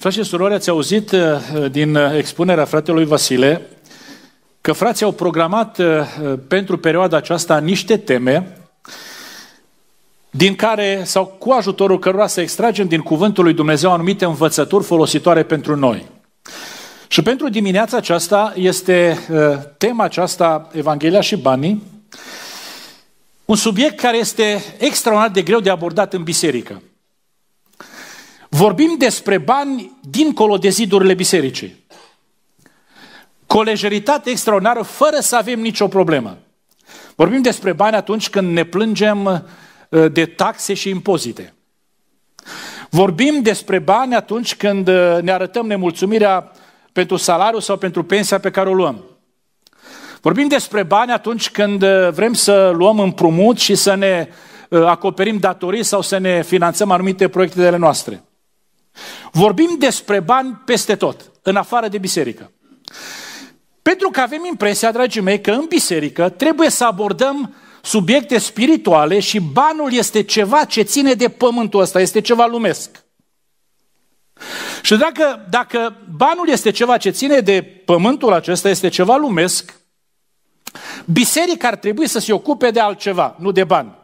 Frați și surori, ați auzit uh, din uh, expunerea fratelui Vasile că frații au programat uh, pentru perioada aceasta niște teme din care, sau cu ajutorul cărora să extragem din Cuvântul lui Dumnezeu anumite învățături folositoare pentru noi. Și pentru dimineața aceasta este tema aceasta Evanghelia și banii, un subiect care este extraordinar de greu de abordat în biserică. Vorbim despre bani dincolo de zidurile bisericii. Colejeritate extraordinară fără să avem nicio problemă. Vorbim despre bani atunci când ne plângem uh, de taxe și impozite. Vorbim despre bani atunci când uh, ne arătăm nemulțumirea pentru salariu sau pentru pensia pe care o luăm. Vorbim despre bani atunci când uh, vrem să luăm împrumut și să ne acoperim datorii sau să ne finanțăm anumite proiecte ale noastre. Vorbim despre bani peste tot, în afară de biserică. Pentru că avem impresia, dragii mei, că în biserică trebuie să abordăm subiecte spirituale și banul este ceva ce ține de pământul ăsta, este ceva lumesc. Și dacă, dacă banul este ceva ce ține de pământul acesta, este ceva lumesc, biserica ar trebui să se ocupe de altceva, nu de bani.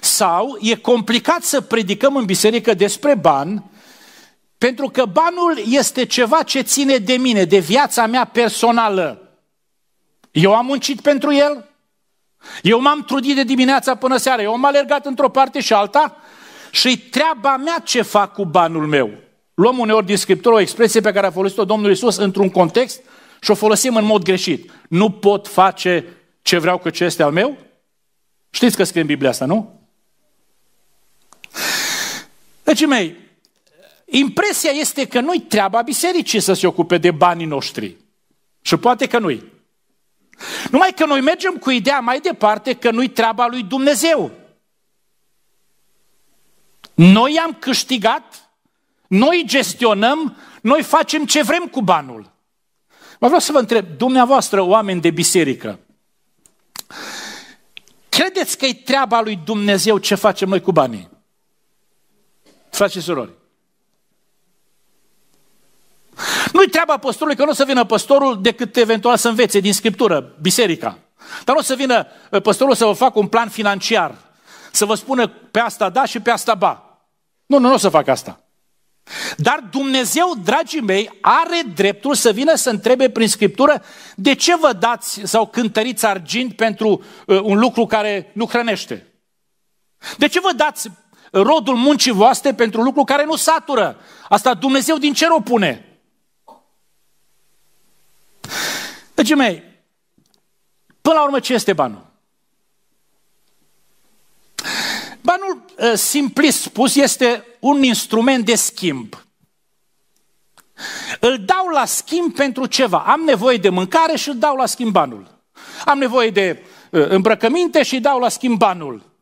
Sau e complicat să predicăm în biserică despre bani pentru că banul este ceva ce ține de mine, de viața mea personală. Eu am muncit pentru el, eu m-am trudit de dimineața până seara, eu m-am alergat într-o parte și alta și treaba mea ce fac cu banul meu. Luăm uneori din Scriptură o expresie pe care a folosit-o Domnul Isus într-un context și o folosim în mod greșit. Nu pot face ce vreau că ce este al meu? Știți că scrie în Biblia asta, nu? Deci, mei, Impresia este că nu-i treaba bisericii să se ocupe de banii noștri. Și poate că nu-i. Numai că noi mergem cu ideea mai departe că nu-i treaba lui Dumnezeu. Noi am câștigat, noi gestionăm, noi facem ce vrem cu banul. Mă vreau să vă întreb, dumneavoastră, oameni de biserică, credeți că e treaba lui Dumnezeu ce facem noi cu banii? Frați și surori, nu-i treaba păstorului că nu o să vină păstorul decât eventual să învețe din Scriptură, biserica. Dar nu o să vină ă, păstorul să vă facă un plan financiar, să vă spună pe asta da și pe asta ba. Nu, nu, nu o să fac asta. Dar Dumnezeu, dragii mei, are dreptul să vină să întrebe prin Scriptură de ce vă dați sau cântăriți argint pentru uh, un lucru care nu hrănește. De ce vă dați rodul muncii voastre pentru lucru care nu satură? Asta Dumnezeu din cer o pune. Dragii mei, până la urmă ce este banul? Banul, ă, simplist spus, este un instrument de schimb. Îl dau la schimb pentru ceva. Am nevoie de mâncare și îl dau la schimb banul. Am nevoie de ă, îmbrăcăminte și dau la schimb banul.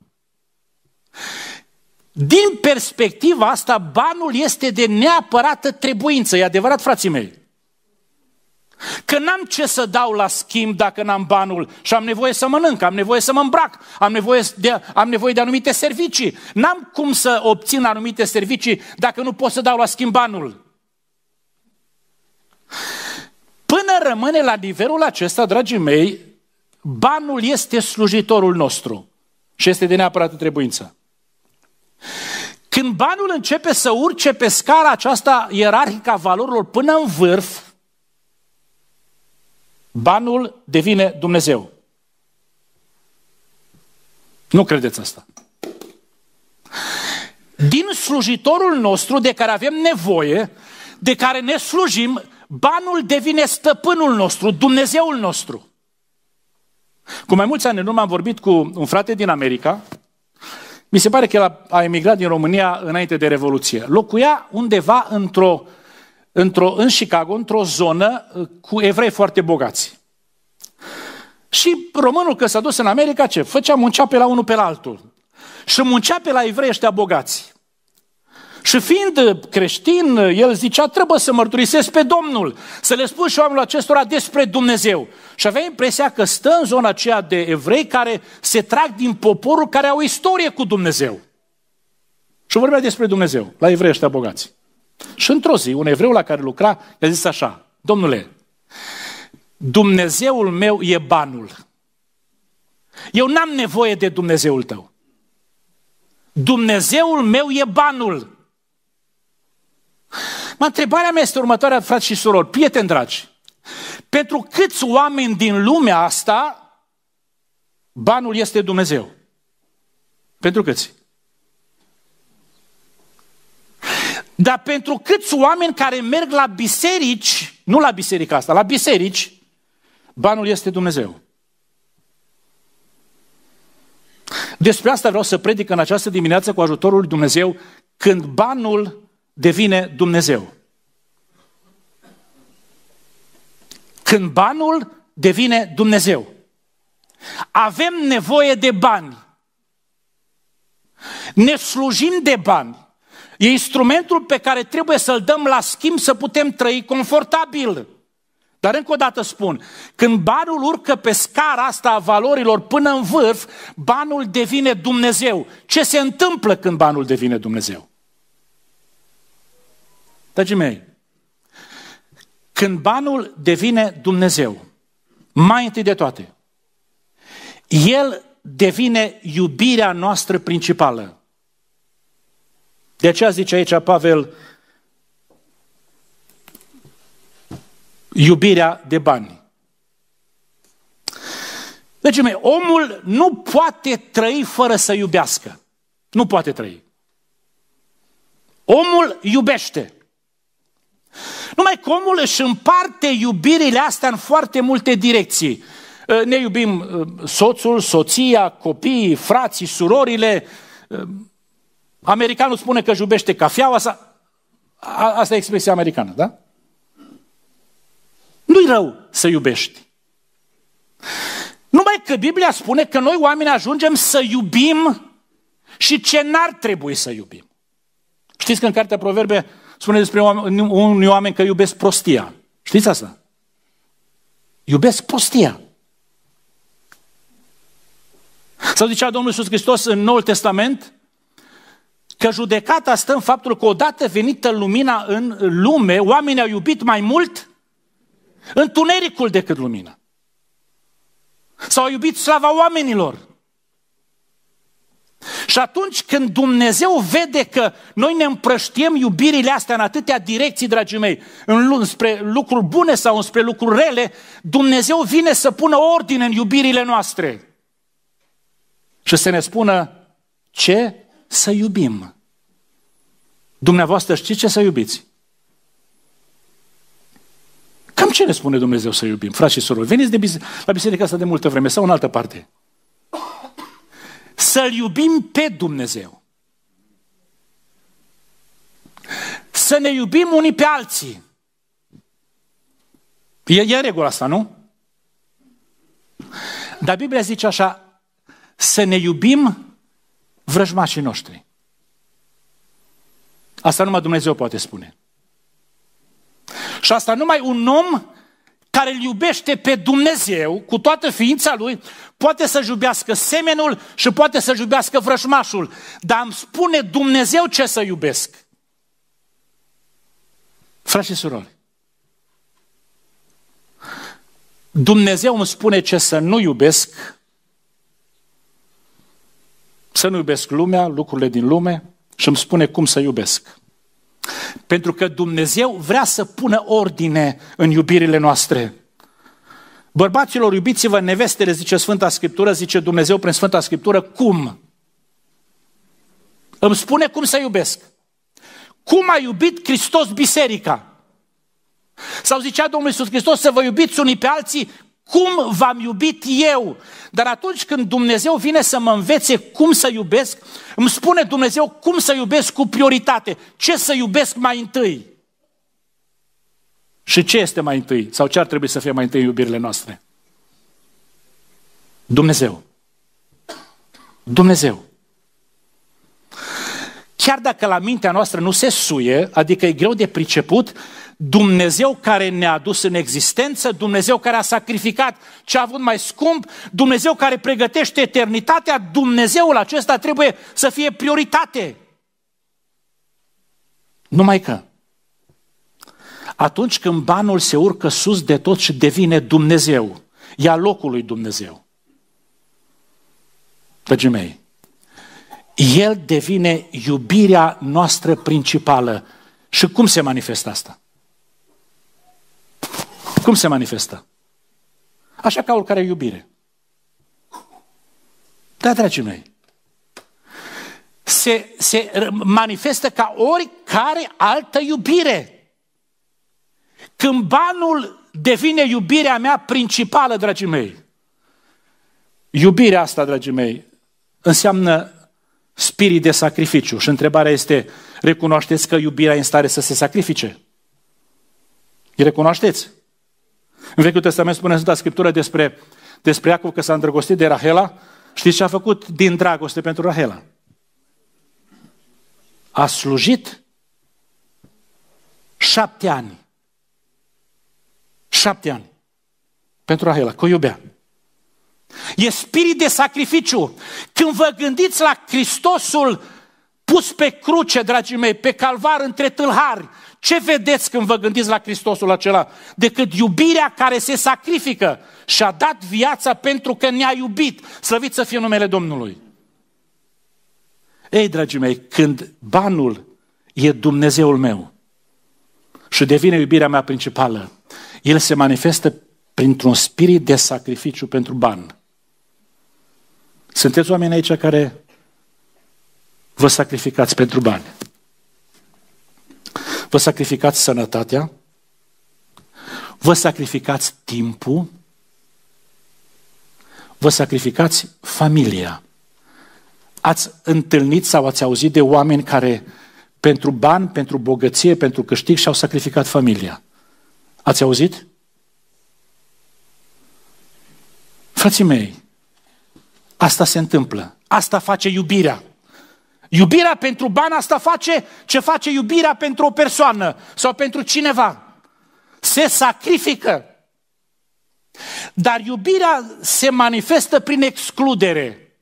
Din perspectiva asta, banul este de neapărată trebuință, e adevărat, frații mei. Că n-am ce să dau la schimb dacă n-am banul și am nevoie să mănânc, am nevoie să mă îmbrac, am nevoie de, am nevoie de anumite servicii. N-am cum să obțin anumite servicii dacă nu pot să dau la schimb banul. Până rămâne la nivelul acesta, dragii mei, banul este slujitorul nostru și este de neapărat trebuință. Când banul începe să urce pe scara aceasta ierarhică a valorilor până în vârf, Banul devine Dumnezeu. Nu credeți asta. Din slujitorul nostru de care avem nevoie, de care ne slujim, banul devine stăpânul nostru, Dumnezeul nostru. Cu mai mulți ani în urmă am vorbit cu un frate din America, mi se pare că el a, emigrat din România înainte de Revoluție. Locuia undeva într-o uh, într-o, în Chicago, într-o zonă uh, cu evrei foarte bogați. Și românul că s-a dus în America, ce? Făcea muncea pe la unul pe la altul. Și muncea pe la evrei ăștia bogați. Și fiind uh, creștin, uh, el zicea, trebuie să mărturisesc pe Domnul, să le spun și oamenilor acestora despre Dumnezeu. Și avea impresia că stă în zona aceea de evrei care se trag din poporul care au istorie cu Dumnezeu. Și vorbea despre Dumnezeu, la evrei ăștia bogați. Și într-o zi, un evreu la care lucra, i-a zis așa, domnule, Dumnezeul meu e banul. Eu n-am nevoie de Dumnezeul tău. Dumnezeul meu e banul. Mă, întrebarea mea este următoarea, frați și surori, prieteni dragi. Pentru câți oameni din lumea asta, banul este Dumnezeu? Pentru câți? Dar pentru câți oameni care merg la biserici, nu la biserica asta, la biserici, banul este Dumnezeu. Despre asta vreau să predic în această dimineață cu ajutorul lui Dumnezeu, când banul devine Dumnezeu. Când banul devine Dumnezeu. Avem nevoie de bani. Ne slujim de bani. E instrumentul pe care trebuie să-l dăm la schimb să putem trăi confortabil. Dar încă o dată spun, când banul urcă pe scara asta a valorilor până în vârf, banul devine Dumnezeu. Ce se întâmplă când banul devine Dumnezeu? Dragii mei, când banul devine Dumnezeu, mai întâi de toate, el devine iubirea noastră principală. De aceea zice aici Pavel, iubirea de bani. Deci, omul nu poate trăi fără să iubească. Nu poate trăi. Omul iubește. Numai că omul își împarte iubirile astea în foarte multe direcții. Ă, ne iubim ă, soțul, soția, copiii, frații, surorile, ă, Americanul spune că iubește cafeaua, sa. a, asta e expresia americană, da? Nu-i rău să iubești. Numai că Biblia spune că noi oameni ajungem să iubim și ce n-ar trebui să iubim. Știți că în Cartea Proverbe spune despre unii oameni că iubesc prostia. Știți asta? Iubesc prostia. Sau zicea Domnul Iisus Hristos în Noul Testament, Că judecata stă în faptul că odată venită lumina în lume, oamenii au iubit mai mult întunericul decât lumina. S-au iubit slava oamenilor. Și atunci când Dumnezeu vede că noi ne împrăștiem iubirile astea în atâtea direcții, dragii mei, în, spre lucruri bune sau spre lucruri rele, Dumnezeu vine să pună ordine în iubirile noastre. Și să ne spună ce să iubim. Dumneavoastră știți ce să iubiți? Cam ce ne spune Dumnezeu să iubim? Frați și surori, veniți de bise- la biserica asta de multă vreme sau în altă parte. Să-L iubim pe Dumnezeu. Să ne iubim unii pe alții. E, e în regulă asta, nu? Dar Biblia zice așa, să ne iubim vrăjmașii noștri. Asta numai Dumnezeu poate spune. Și asta numai un om care îl iubește pe Dumnezeu cu toată ființa lui, poate să iubească semenul și poate să iubească vrăjmașul, Dar îmi spune Dumnezeu ce să iubesc. Frați și surori, Dumnezeu îmi spune ce să nu iubesc să nu iubesc lumea, lucrurile din lume și îmi spune cum să iubesc. Pentru că Dumnezeu vrea să pună ordine în iubirile noastre. Bărbaților, iubiți-vă nevestele, zice Sfânta Scriptură, zice Dumnezeu prin Sfânta Scriptură, cum? Îmi spune cum să iubesc. Cum a iubit Hristos biserica? Sau zicea Domnul Iisus Hristos să vă iubiți unii pe alții cum v-am iubit eu. Dar atunci când Dumnezeu vine să mă învețe cum să iubesc, îmi spune Dumnezeu cum să iubesc cu prioritate. Ce să iubesc mai întâi? Și ce este mai întâi? Sau ce ar trebui să fie mai întâi în iubirile noastre? Dumnezeu. Dumnezeu. Chiar dacă la mintea noastră nu se suie, adică e greu de priceput, Dumnezeu care ne-a dus în existență, Dumnezeu care a sacrificat ce a avut mai scump, Dumnezeu care pregătește eternitatea, Dumnezeul acesta trebuie să fie prioritate. Numai că atunci când banul se urcă sus de tot și devine Dumnezeu, ia locul lui Dumnezeu. Dragii mei, el devine iubirea noastră principală. Și cum se manifestă asta? Cum se manifestă? Așa ca oricare iubire. Da, dragii mei. Se, se manifestă ca oricare altă iubire. Când banul devine iubirea mea principală, dragii mei, iubirea asta, dragii mei, înseamnă spirit de sacrificiu. Și întrebarea este, recunoașteți că iubirea e în stare să se sacrifice? Îi recunoașteți? În Vechiul Testament spune Sfânta Scriptură despre, despre Iacov că s-a îndrăgostit de Rahela. Știți ce a făcut din dragoste pentru Rahela? A slujit șapte ani. Șapte ani. Pentru Rahela, că o iubea. E spirit de sacrificiu. Când vă gândiți la Hristosul pus pe cruce, dragii mei, pe calvar între tâlhari ce vedeți când vă gândiți la Hristosul acela? Decât iubirea care se sacrifică și a dat viața pentru că ne-a iubit. Slăvit să fie numele Domnului. Ei, dragii mei, când banul e Dumnezeul meu și devine iubirea mea principală, el se manifestă printr-un spirit de sacrificiu pentru ban. Sunteți oameni aici care vă sacrificați pentru bani. Vă sacrificați sănătatea? Vă sacrificați timpul? Vă sacrificați familia? Ați întâlnit sau ați auzit de oameni care pentru bani, pentru bogăție, pentru câștig și-au sacrificat familia? Ați auzit? Frații mei, asta se întâmplă. Asta face iubirea. Iubirea pentru bani asta face ce face iubirea pentru o persoană sau pentru cineva. Se sacrifică. Dar iubirea se manifestă prin excludere.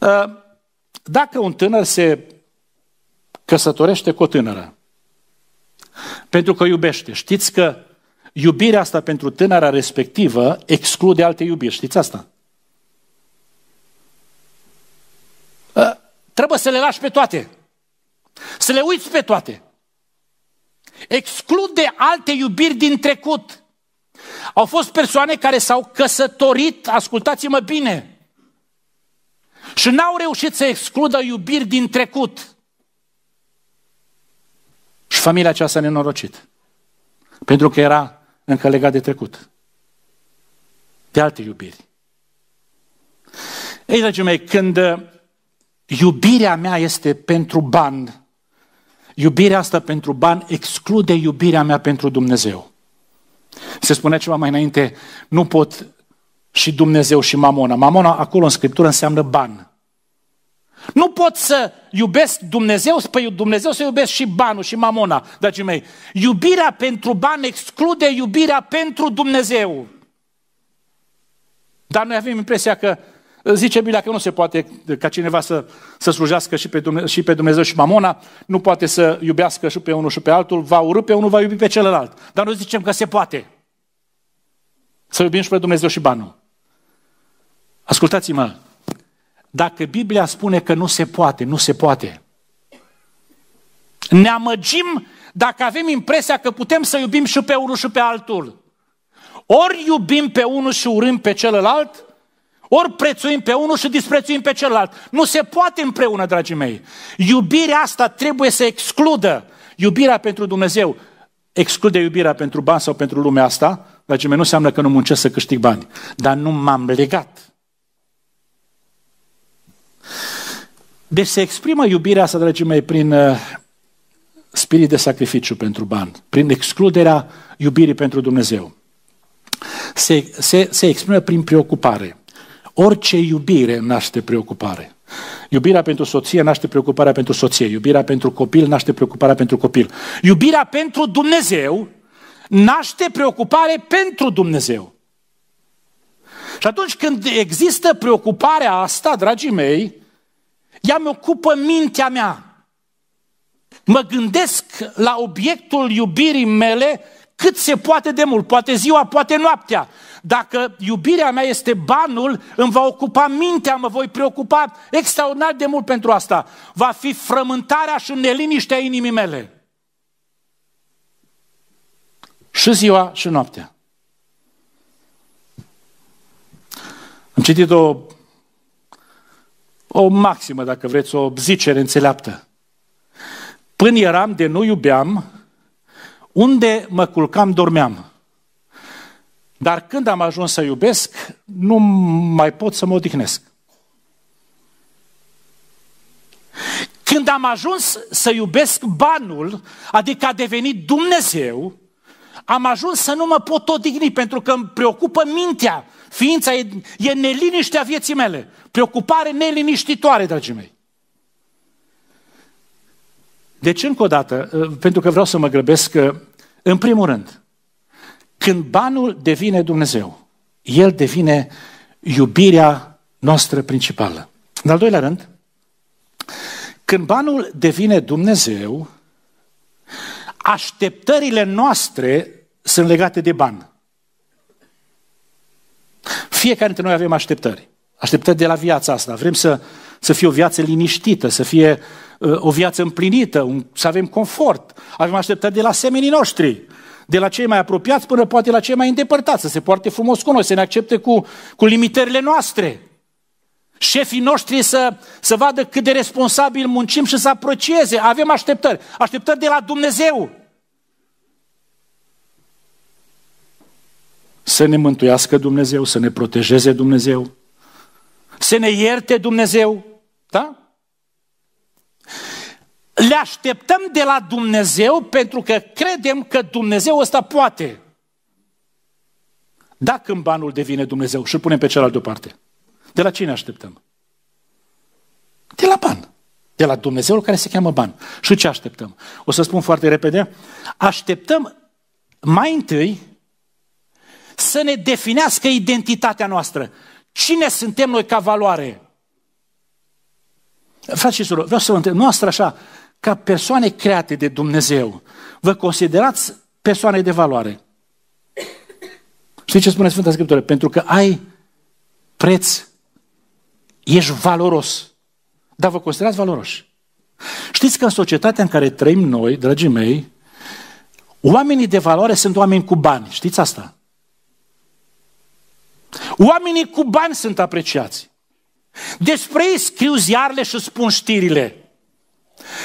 Ă, dacă un tânăr se căsătorește cu o tânără, pentru că iubește, știți că iubirea asta pentru tânăra respectivă exclude alte iubiri, știți asta? Trebuie să le lași pe toate. Să le uiți pe toate. Exclude alte iubiri din trecut. Au fost persoane care s-au căsătorit, ascultați-mă bine, și n-au reușit să excludă iubiri din trecut. Și familia aceasta ne nenorocit. Pentru că era încă legat de trecut. De alte iubiri. Ei, dragii mei, când iubirea mea este pentru bani, iubirea asta pentru bani exclude iubirea mea pentru Dumnezeu. Se spune ceva mai înainte, nu pot și Dumnezeu și mamona. Mamona acolo în Scriptură înseamnă bani. Nu pot să iubesc Dumnezeu, pe Dumnezeu să iubesc și banul și mamona, dragii mei. Iubirea pentru bani exclude iubirea pentru Dumnezeu. Dar noi avem impresia că Zice Biblia că nu se poate ca cineva să, să slujească și pe, Dumnezeu, și pe Dumnezeu și mamona, nu poate să iubească și pe unul și pe altul, va urâ pe unul, va iubi pe celălalt. Dar noi zicem că se poate să iubim și pe Dumnezeu și banul. Ascultați-mă, dacă Biblia spune că nu se poate, nu se poate. Ne amăgim dacă avem impresia că putem să iubim și pe unul și pe altul. Ori iubim pe unul și urâm pe celălalt, ori prețuim pe unul și disprețuim pe celălalt. Nu se poate împreună, dragii mei. Iubirea asta trebuie să excludă iubirea pentru Dumnezeu. Exclude iubirea pentru bani sau pentru lumea asta, dragii mei, nu înseamnă că nu muncesc să câștig bani, dar nu m-am legat. Deci se exprimă iubirea asta, dragii mei, prin uh, spirit de sacrificiu pentru bani, prin excluderea iubirii pentru Dumnezeu. Se, se, se exprimă prin preocupare. Orice iubire naște preocupare. Iubirea pentru soție naște preocuparea pentru soție. Iubirea pentru copil naște preocuparea pentru copil. Iubirea pentru Dumnezeu naște preocupare pentru Dumnezeu. Și atunci când există preocuparea asta, dragii mei, ea mi ocupă mintea mea. Mă gândesc la obiectul iubirii mele cât se poate de mult, poate ziua, poate noaptea. Dacă iubirea mea este banul, îmi va ocupa mintea, mă voi preocupa extraordinar de mult pentru asta. Va fi frământarea și neliniștea inimii mele. Și ziua și noaptea. Am citit o, o maximă, dacă vreți, o zicere înțeleaptă. Până eram de nu iubeam, unde mă culcam, dormeam. Dar când am ajuns să iubesc, nu mai pot să mă odihnesc. Când am ajuns să iubesc banul, adică a devenit Dumnezeu, am ajuns să nu mă pot odihni pentru că îmi preocupă mintea, ființa e, e neliniștea vieții mele. Preocupare neliniștitoare, dragii mei. Deci, încă o dată, ă, pentru că vreau să mă grăbesc, ă, în primul rând, când banul devine Dumnezeu, el devine iubirea noastră principală. În al doilea rând, când banul devine Dumnezeu, așteptările noastre sunt legate de ban. Fiecare dintre noi avem așteptări. Așteptări de la viața asta. Vrem să, să fie o viață liniștită, să fie o viață împlinită, un, să avem confort. Avem așteptări de la semenii noștri, de la cei mai apropiați până poate la cei mai îndepărtați, să se poarte frumos cu noi, să ne accepte cu, cu limitările noastre. Șefii noștri să, să vadă cât de responsabil muncim și să aprecieze. Avem așteptări. Așteptări de la Dumnezeu. Să ne mântuiască Dumnezeu, să ne protejeze Dumnezeu, să ne ierte Dumnezeu. Da? le așteptăm de la Dumnezeu pentru că credem că Dumnezeu ăsta poate. Dacă în banul devine Dumnezeu și îl punem pe celălalt deoparte. De la cine așteptăm? De la ban. De la Dumnezeul care se cheamă ban. Și ce așteptăm? O să spun foarte repede. Așteptăm mai întâi să ne definească identitatea noastră. Cine suntem noi ca valoare? Frate și surori, vreau să vă întreb, noastră așa, ca persoane create de Dumnezeu, vă considerați persoane de valoare. Știi ce spune Sfânta Scriptură? Pentru că ai preț, ești valoros, dar vă considerați valoroși. Știți că în societatea în care trăim noi, dragii mei, oamenii de valoare sunt oameni cu bani. Știți asta? Oamenii cu bani sunt apreciați. Despre ei scriu ziarele și spun știrile.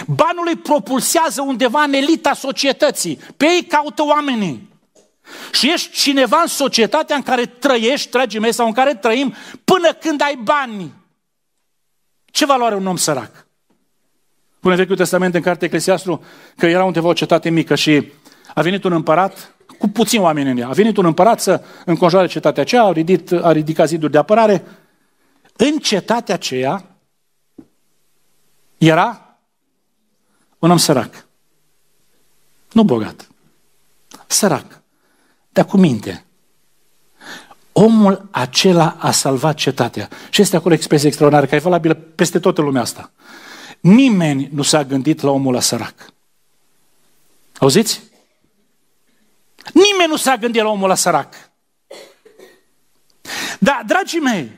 Banul îi propulsează undeva în elita societății. Pe ei caută oamenii. Și ești cineva în societatea în care trăiești, dragii mei, sau în care trăim, până când ai bani. Ce valoare un om sărac? Pune Vechiul Testament în carte, Eclesiastru că era undeva o cetate mică și a venit un împărat cu puțin oameni în ea. A venit un împărat să înconjoare cetatea aceea, a, ridit, a ridicat ziduri de apărare. În cetatea aceea era un om sărac. Nu bogat. Sărac. Dar cu minte. Omul acela a salvat cetatea. Și este acolo expresie extraordinară, care e valabilă peste toată lumea asta. Nimeni nu s-a gândit la omul la sărac. Auziți? Nimeni nu s-a gândit la omul la sărac. Da, dragii mei,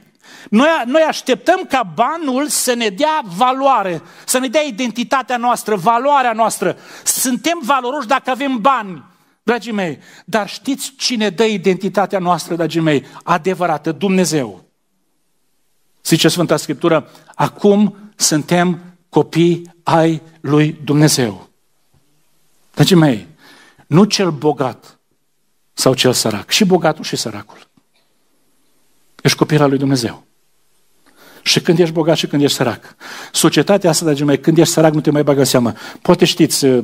noi, noi așteptăm ca banul să ne dea valoare, să ne dea identitatea noastră, valoarea noastră. Suntem valoroși dacă avem bani, dragii mei. Dar știți cine dă identitatea noastră, dragii mei? Adevărată, Dumnezeu. Zice Sfânta Scriptură, acum suntem copii ai lui Dumnezeu. Dragii mei, nu cel bogat sau cel sărac, și bogatul și săracul. Ești copil al lui Dumnezeu. Și când ești bogat și când ești sărac. Societatea asta, dragii mei, când ești sărac nu te mai bagă în seamă. Poate știți uh,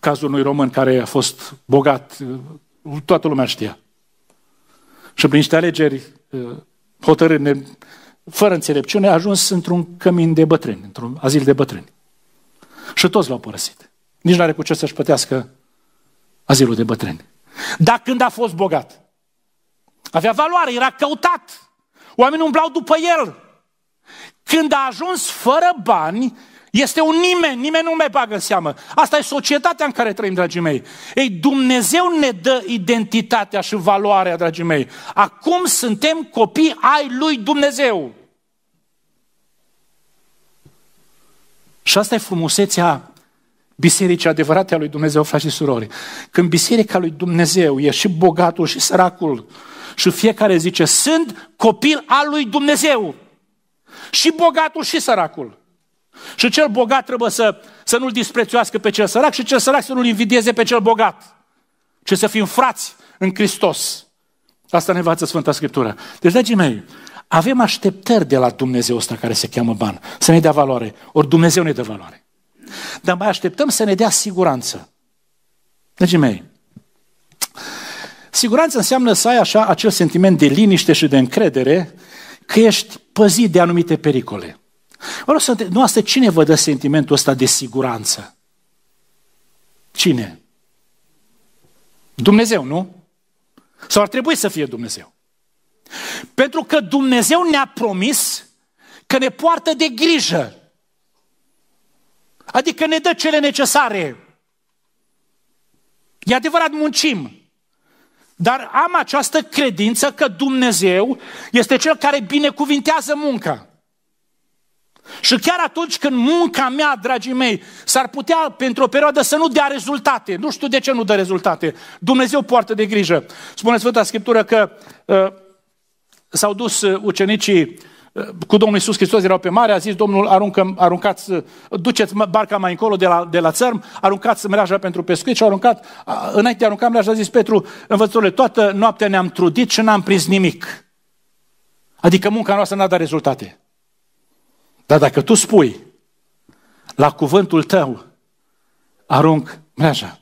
cazul unui român care a fost bogat, uh, toată lumea știa. Și prin niște alegeri uh, hotărâne, fără înțelepciune, a ajuns într-un cămin de bătrâni, într-un azil de bătrâni. Și toți l-au părăsit. Nici nu are cu ce să-și plătească azilul de bătrâni. Dar când a fost bogat, avea valoare, era căutat. Oamenii umblau după el, când a ajuns fără bani, este un nimeni, nimeni nu mai bagă seamă. Asta e societatea în care trăim, dragii mei. Ei, Dumnezeu ne dă identitatea și valoarea, dragii mei. Acum suntem copii ai lui Dumnezeu. Și asta e frumusețea bisericii adevărate a lui Dumnezeu, frați și surori. Când biserica lui Dumnezeu e și bogatul și săracul și fiecare zice, sunt copil al lui Dumnezeu. Și bogatul și săracul. Și cel bogat trebuie să, să nu-l disprețuiască pe cel sărac și cel sărac să nu-l invidieze pe cel bogat. Ce să fim frați în Hristos. Asta ne învață Sfânta Scriptură. Deci, dragii mei, avem așteptări de la Dumnezeu ăsta care se cheamă ban, să ne dea valoare. Ori Dumnezeu ne dă valoare. Dar mai așteptăm să ne dea siguranță. Dragii mei, siguranță înseamnă să ai așa acel sentiment de liniște și de încredere că ești păzit de anumite pericole. rog să întreb, nu asta cine vă dă sentimentul ăsta de siguranță? Cine? Dumnezeu, nu? Sau ar trebui să fie Dumnezeu? Pentru că Dumnezeu ne-a promis că ne poartă de grijă. Adică ne dă cele necesare. E adevărat, muncim, dar am această credință că Dumnezeu este Cel care binecuvintează munca. Și chiar atunci când munca mea, dragii mei, s-ar putea pentru o perioadă să nu dea rezultate, nu știu de ce nu dă rezultate, Dumnezeu poartă de grijă. Spune Sfânta Scriptură că uh, s-au dus uh, ucenicii cu Domnul Iisus Hristos erau pe mare, a zis Domnul, aruncă, aruncați, duceți barca mai încolo de la, de la țărm, aruncați mreaja pentru pescuit și au aruncat, înainte de a arunca mreaja, a zis Petru, învățătorule, toată noaptea ne-am trudit și n-am prins nimic. Adică munca noastră n-a dat rezultate. Dar dacă tu spui, la cuvântul tău, arunc mreaja.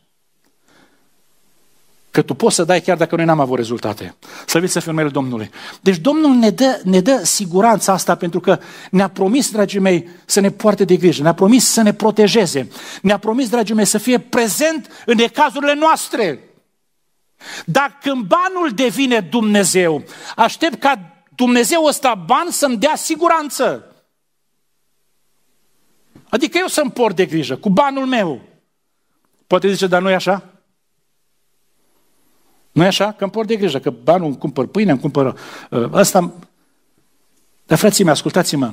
Că tu poți să dai chiar dacă noi n-am avut rezultate. Slăvit să fie numele Domnului. Deci Domnul ne dă, ne dă siguranța asta pentru că ne-a promis, dragii mei, să ne poarte de grijă, ne-a promis să ne protejeze, ne-a promis, dragii mei, să fie prezent în cazurile noastre. Dar când banul devine Dumnezeu, aștept ca Dumnezeu ăsta ban să-mi dea siguranță. Adică eu să-mi port de grijă, cu banul meu. Poate zice, dar nu e așa? nu e așa? Că îmi port de grijă, că banul îmi cumpăr pâine, îmi cumpăr uh, ăsta. Dar frații mei, ascultați-mă,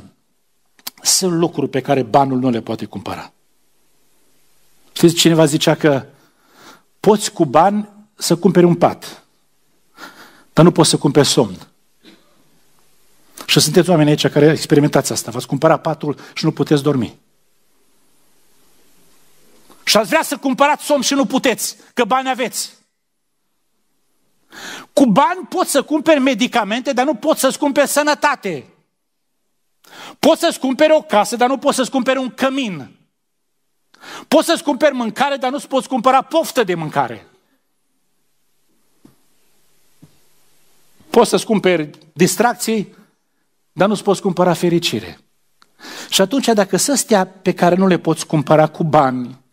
sunt lucruri pe care banul nu le poate cumpăra. Știți, cineva zicea că poți cu bani să cumperi un pat, dar nu poți să cumperi somn. Și sunteți oameni aici care experimentați asta. V-ați cumpărat patul și nu puteți dormi. Și ați vrea să cumpărați somn și nu puteți, că bani aveți. Cu bani poți să cumperi medicamente, dar nu poți să-ți cumperi sănătate. Poți să-ți cumperi o casă, dar nu poți să-ți cumperi un cămin. Poți să-ți cumperi mâncare, dar nu-ți poți cumpăra poftă de mâncare. Poți să-ți cumperi distracții, dar nu-ți poți cumpăra fericire. Și atunci, dacă să stea pe care nu le poți cumpăra cu bani,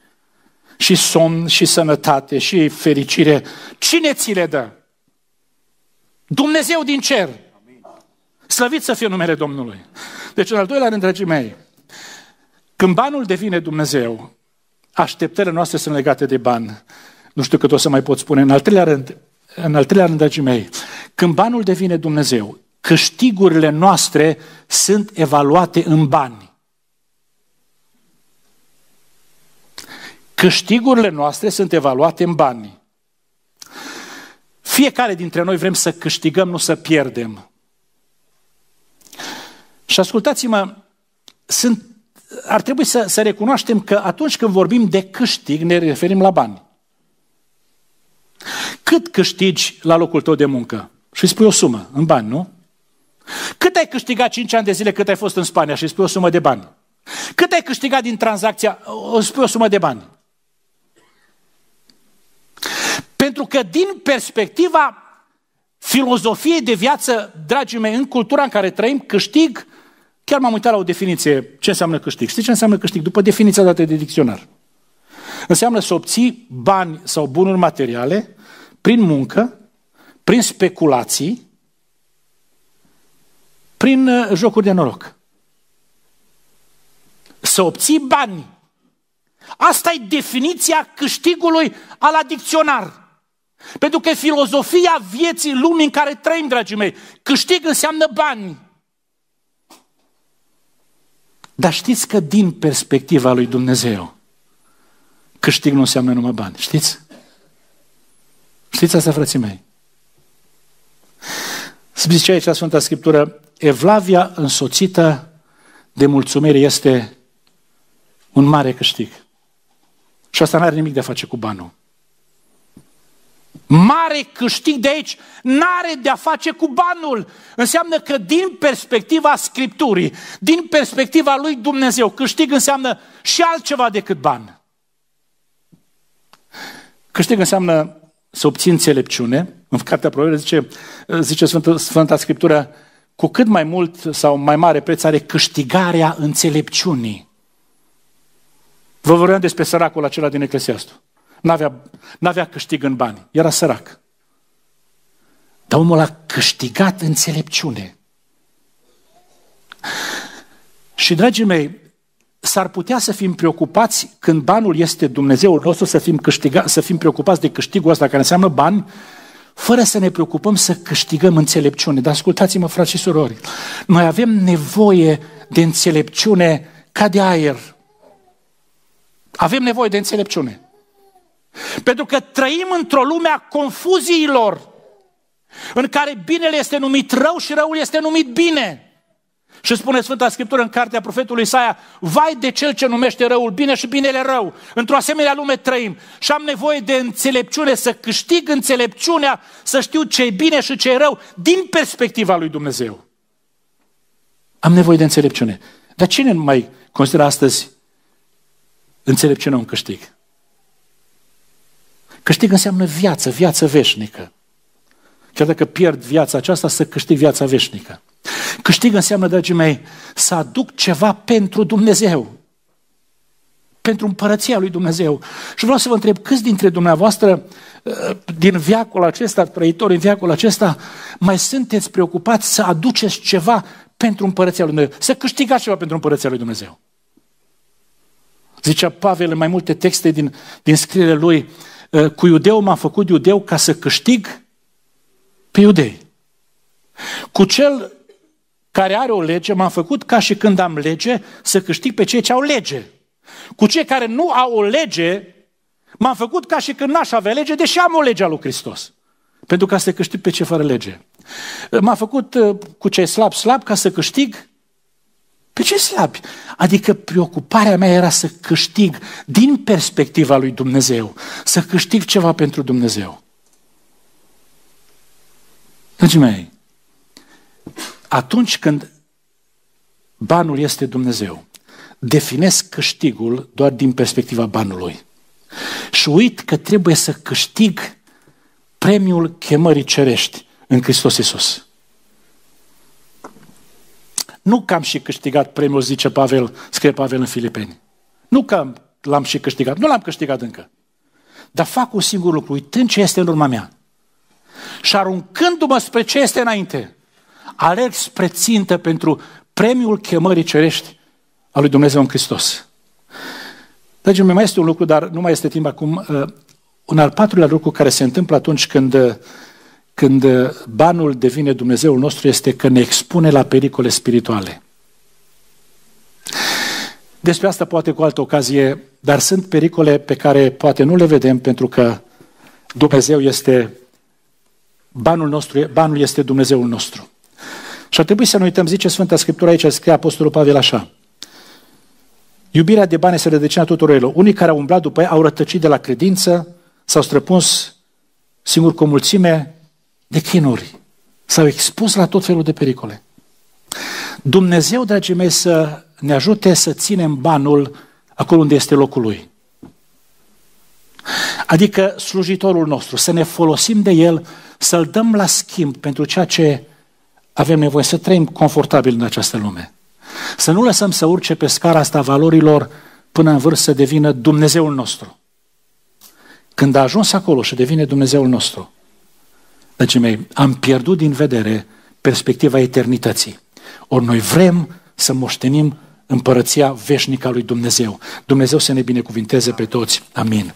și somn, și sănătate, și fericire, cine ți le dă? Dumnezeu din cer. Slăvit să fie numele Domnului. Deci, în al doilea rând, dragii mei, când banul devine Dumnezeu, așteptările noastre sunt legate de bani. Nu știu cât o să mai pot spune. În al treilea rând, în al treilea rând dragii mei, când banul devine Dumnezeu, câștigurile noastre sunt evaluate în bani. Câștigurile noastre sunt evaluate în bani. Fiecare dintre noi vrem să câștigăm, nu să pierdem. Și ascultați-mă, sunt, ar trebui să, să recunoaștem că atunci când vorbim de câștig, ne referim la bani. Cât câștigi la locul tău de muncă? Și spui o sumă în bani, nu? Cât ai câștigat 5 ani de zile cât ai fost în Spania? Și spui o sumă de bani. Cât ai câștigat din tranzacția? O spui o sumă de bani. Pentru că din perspectiva filozofiei de viață, dragii mei, în cultura în care trăim, câștig, chiar m-am uitat la o definiție, ce înseamnă câștig. Știi ce înseamnă câștig? După definiția dată de dicționar. Înseamnă să obții bani sau bunuri materiale prin muncă, prin speculații, prin uh, jocuri de noroc. Să obții bani. Asta e definiția câștigului al dicționar. Pentru că filozofia vieții lumii în care trăim, dragii mei, câștig înseamnă bani. Dar știți că din perspectiva lui Dumnezeu, câștig nu înseamnă numai bani. Știți? Știți asta, frații mei? Zice aici Sfânta Scriptură, Evlavia însoțită de mulțumire este un mare câștig. Și asta nu are nimic de a face cu banul mare câștig de aici n-are de-a face cu banul. Înseamnă că din perspectiva Scripturii, din perspectiva lui Dumnezeu, câștig înseamnă și altceva decât ban. Câștig înseamnă să obții înțelepciune. În Cartea Proverbe zice, zice Sfânta, Sfânta Scriptură, cu cât mai mult sau mai mare preț are câștigarea înțelepciunii. Vă vorbeam despre săracul acela din Eclesiastul. N-avea, n-avea câștig în bani, era sărac. Dar omul a câștigat înțelepciune. Și, dragii mei, s-ar putea să fim preocupați când banul este Dumnezeul nostru, să fim, câștiga, să fim preocupați de câștigul ăsta care înseamnă bani, fără să ne preocupăm să câștigăm înțelepciune. Dar ascultați-mă, frați și surori, noi avem nevoie de înțelepciune ca de aer. Avem nevoie de înțelepciune. Pentru că trăim într-o lume a confuziilor, în care binele este numit rău și răul este numit bine. Și spune Sfânta Scriptură în cartea profetului Isaia, vai de cel ce numește răul bine și binele rău. Într-o asemenea lume trăim și am nevoie de înțelepciune, să câștig înțelepciunea, să știu ce e bine și ce e rău, din perspectiva lui Dumnezeu. Am nevoie de înțelepciune. Dar cine nu mai consideră astăzi înțelepciunea un câștig? Câștig înseamnă viață, viață veșnică. Chiar dacă pierd viața aceasta, să câștig viața veșnică. Câștig înseamnă, dragii mei, să aduc ceva pentru Dumnezeu. Pentru împărăția lui Dumnezeu. Și vreau să vă întreb, câți dintre dumneavoastră uh, din viacul acesta, trăitori în viacul acesta, mai sunteți preocupați să aduceți ceva pentru împărăția lui Dumnezeu? Să câștigați ceva pentru împărăția lui Dumnezeu. Zicea Pavel în mai multe texte din, din scrierile lui, uh, Eh, cu iudeu m-am făcut iudeu ca să câștig pe iudei. Cu cel care are o lege, m-am făcut ca și când am lege să câștig pe cei ce au lege. Cu cei care nu au o lege, m-am făcut ca și când n-aș avea lege, deși am o lege a lui Hristos. Pentru ca să câștig pe cei fără lege. Eh, m-am făcut eh, cu cei slab, slab, ca să câștig pe ce slabi? Adică preocuparea mea era să câștig din perspectiva lui Dumnezeu, să câștig ceva pentru Dumnezeu. Dragii mei, atunci când banul este Dumnezeu, definesc câștigul doar din perspectiva banului. Și uit că trebuie să câștig premiul chemării cerești în Hristos Iisus. Nu că am și câștigat premiul, zice Pavel, scrie Pavel în Filipeni. Nu că l-am și câștigat, nu l-am câștigat încă. Dar fac un singur lucru, uitând ce este în urma mea și aruncându-mă spre ce este înainte, alerg spre țintă pentru premiul chemării cerești al lui Dumnezeu în Hristos. Dragii mei, mai este un lucru, dar nu mai este timp acum. Uh, un al patrulea lucru care se întâmplă atunci când uh, când uh, banul devine Dumnezeul nostru este că ne expune la pericole spirituale. Despre asta poate cu altă ocazie, dar sunt pericole pe care poate nu le vedem pentru că Dumnezeu este banul nostru, banul este Dumnezeul nostru. Și ar trebui să nu uităm, zice Sfânta Scriptură aici, scrie Apostolul Pavel așa, Iubirea de bani se rădăcina tuturor elor. Unii care au umblat după ea au rătăcit de la credință, s-au străpuns singur cu mulțime, de chinuri. S-au expus la tot felul de pericole. Dumnezeu, dragii mei, să ne ajute să ținem banul acolo unde este locul lui. Adică slujitorul nostru, să ne folosim de el, să-l dăm la schimb pentru ceea ce avem nevoie, să trăim confortabil în această lume. Să nu lăsăm să urce pe scara asta valorilor până în vârstă să devină Dumnezeul nostru. Când a ajuns acolo și devine Dumnezeul nostru, Dragii mei, am pierdut din vedere perspectiva eternității. Ori noi vrem să moștenim împărăția veșnică a lui Dumnezeu. Dumnezeu să ne binecuvinteze pe toți. Amin.